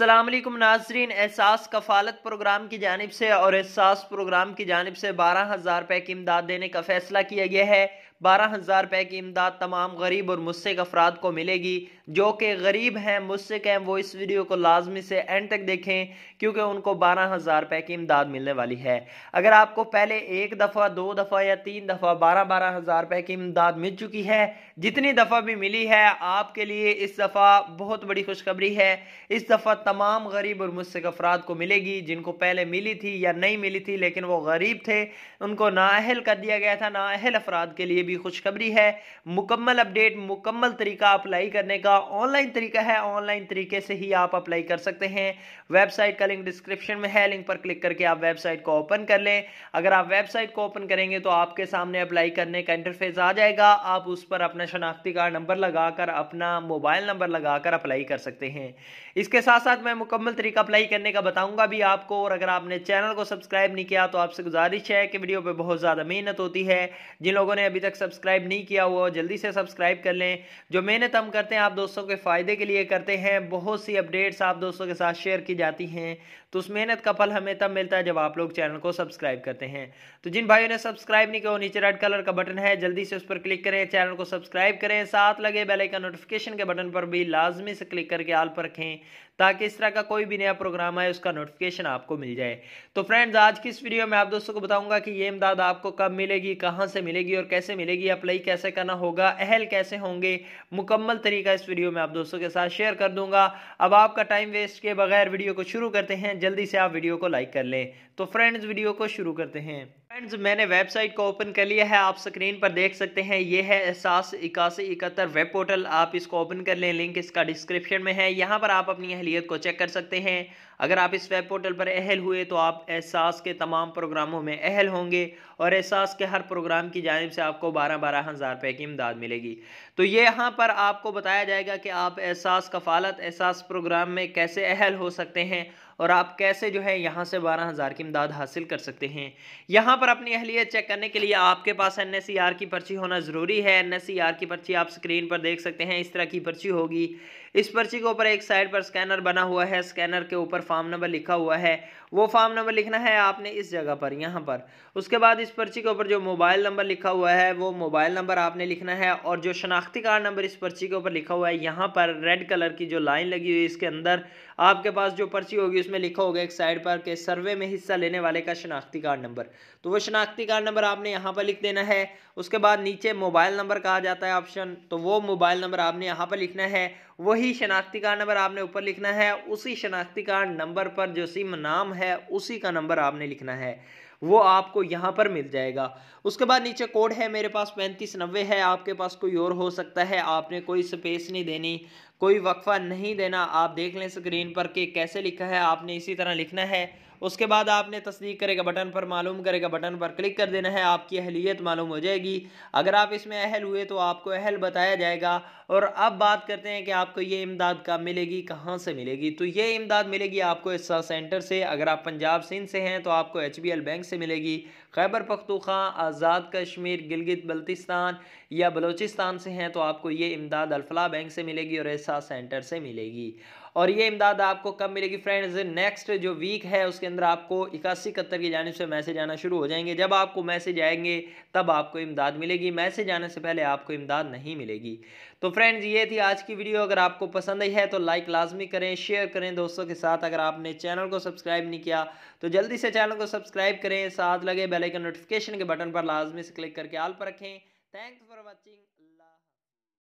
असलम नाजरीन एहसास कफालत प्रोग्राम की जानब से और एहसास प्रोग्राम की जानब से बारह हज़ार रुपये की इमदाद देने का फ़ैसला किया गया है बारह हज़ार रुपये की इमदाद तमाम गरीब और मुस्क अफराद को मिलेगी जो कि गरीब हैं मुस्क हैं वो इस वीडियो को लाजमी से एंड तक देखें क्योंकि उनको बारह हज़ार रुपये की इमदाद मिलने वाली है अगर आपको पहले एक दफ़ा दो दफ़ा या तीन दफ़ा बारह बारह हज़ार रुपये की इमदाद मिल चुकी है जितनी दफ़ा भी मिली है आपके लिए इस दफ़ा बहुत बड़ी खुशखबरी है इस दफ़ा तमाम गरीब और मुस्क अफराद को मिलेगी जिनको पहले मिली थी या नहीं मिली थी लेकिन वो गरीब थे उनको नाअहल कर दिया गया था नाअहल अफराद के लिए भी खुशखबरी है मुकम्मल अपडेट मुकम्मल तरीका अप्लाई करने का ऑनलाइन तरीका है ऑनलाइन तरीके से ही आप अप्लाई कर सकते हैं वेबसाइट का लिंक डिस्क्रिप्शन में है लिंक पर क्लिक करके आप वेबसाइट को ओपन कर लें अगर आप वेबसाइट को ओपन करेंगे तो आपके सामने अप्लाई करने का इंटरफेस आ जाएगा आप उस पर अपना शनाख्ती कार्ड नंबर लगाकर अपना मोबाइल नंबर लगाकर अप्लाई कर सकते हैं इसके साथ साथ मैं मुकम्मल तरीका अप्लाई करने का बताऊंगा भी आपको और अगर आपने चैनल को सब्सक्राइब नहीं किया तो आपसे गुजारिश है कि वीडियो पर बहुत ज़्यादा मेहनत होती है जिन लोगों ने अभी तक सब्सक्राइब नहीं किया हुआ जल्दी से सब्सक्राइब कर लें जो मेहनत हम करते हैं आप दोस्तों के फ़ायदे के लिए करते हैं बहुत सी अपडेट्स आप दोस्तों के साथ शेयर की जाती हैं तो उस मेहनत का फल हमें तब मिलता है जब आप लोग चैनल को सब्सक्राइब करते हैं तो जिन भाइयों ने सब्सक्राइब नहीं किया नीचे रेड कलर का बटन है जल्दी से उस पर क्लिक करें चैनल को सब्सक्राइब करें साथ लगे बेलाइका नोटिफिकेशन के बटन पर भी लाजमी से क्लिक करके आल पर रखें ताकि इस तरह का कोई भी नया प्रोग्राम आए उसका नोटिफिकेशन आपको मिल जाए तो फ्रेंड्स आज की इस वीडियो में आप दोस्तों को बताऊंगा कि ये इमदाद आपको कब मिलेगी कहां से मिलेगी और कैसे मिलेगी मिलेगी अप्लाई कैसे करना होगा अहल कैसे होंगे मुकम्मल तरीका इस वीडियो में आप दोस्तों के साथ शेयर कर दूंगा अब आपका टाइम वेस्ट के बगैर वीडियो को शुरू करते हैं जल्दी से आप वीडियो को लाइक कर लें तो फ्रेंड्स वीडियो को शुरू करते हैं फ्रेंड्स मैंने वेबसाइट को ओपन कर लिया है आप स्क्रीन पर देख सकते हैं ये है एहसास इक्यासी इकहत्तर वेब पोर्टल आप इसको ओपन कर लें लिंक इसका डिस्क्रिप्शन में है यहाँ पर आप अपनी अहलियत को चेक कर सकते हैं अगर आप इस वेब पोर्टल पर अहल हुए तो आप एहसास के तमाम प्रोग्रामों में अहल होंगे और एहसास के हर प्रोग्राम की जानब से आपको बारह बारह हज़ार रुपये की इमदाद मिलेगी तो ये यहाँ पर आपको बताया जाएगा कि आप एहसास कफालत एहसास प्रोग्राम में कैसे अहल हो सकते हैं और आप कैसे जो है यहाँ से बारह हज़ार की इमदाद हासिल कर सकते हैं यहाँ पर अपनी अहलियत चेक करने के लिए आपके पास एन की पर्ची होना ज़रूरी है एन की पर्ची आप स्क्रीन पर देख सकते हैं इस तरह की पर्ची होगी इस पर्ची के ऊपर एक साइड पर स्कैनर बना हुआ है स्कैनर के ऊपर फॉर्म नंबर लिखा हुआ है वो फॉर्म नंबर लिखना है आपने इस जगह पर यहाँ पर उसके बाद इस पर्ची के ऊपर जो मोबाइल नंबर लिखा हुआ है वो मोबाइल नंबर आपने लिखना है और जो शनाख्ती कार्ड नंबर इस पर्ची के ऊपर लिखा हुआ है यहाँ पर रेड कलर की जो लाइन लगी हुई है इसके अंदर आपके पास जो पर्ची होगी उस में लिखा होगा एक साइड पर के सर्वे में हिस्सा लेने वाले का शनाख्ती कार्ड नंबर तो वो शनाख्ती कार्ड नंबर आपने यहाँ पर लिख देना है उसके बाद नीचे मोबाइल नंबर कहा जाता है ऑप्शन तो वो मोबाइल नंबर आपने यहाँ पर लिखना है वही शनाख्ती कार्ड नंबर आपने ऊपर लिखना है उसी शनाख्ती कार्ड नंबर पर जो सिम नाम है उसी का नंबर आपने लिखना है वो आपको यहाँ पर मिल जाएगा उसके बाद नीचे कोड है मेरे पास पैंतीस नब्बे है आपके पास कोई और हो सकता है आपने कोई स्पेस नहीं देनी कोई वक्फा नहीं देना आप देख लें स्क्रीन पर कि कैसे लिखा है आपने इसी तरह लिखना है उसके बाद आपने तस्दीक करेगा बटन पर मालूम करेगा बटन पर क्लिक कर देना है आपकी अहलियत मालूम हो जाएगी अगर आप इसमें अहल हुए तो आपको अहल बताया जाएगा और अब बात करते हैं कि आपको ये इमदाद कब मिलेगी कहाँ से मिलेगी तो ये इमदाद मिलेगी आपको इस सेंटर से अगर आप पंजाब सिंध से हैं तो आपको एच बी एल बैंक से मिलेगी खैबर पख्तूखा आज़ाद कश्मीर गिलगित बल्तिस्तान या बलोचिस्तान से हैं तो आपको ये इमदाद अलफला बैंक से मिलेगी और एहसास सेंटर से मिलेगी और ये इमदाद आपको कब मिलेगी फ्रेंड्स नेक्स्ट जो वीक है उसके अंदर आपको इक्यासी इकहत्तर की जानब से मैसेज आना शुरू हो जाएंगे जब आपको मैसेज आएंगे तब आपको इमदाद मिलेगी मैसेज आने से पहले आपको इमदाद नहीं मिलेगी तो फ्रेंड्स ये थी आज की वीडियो अगर आपको पसंद आई है तो लाइक लाजमी करें शेयर करें दोस्तों के साथ अगर आपने चैनल को सब्सक्राइब नहीं किया तो जल्दी से चैनल को सब्सक्राइब करें साथ लगे बेल नोटिफिकेशन के बटन पर लाजमी से क्लिक करके आल पर रखें थैंक्स फॉर वॉचिंग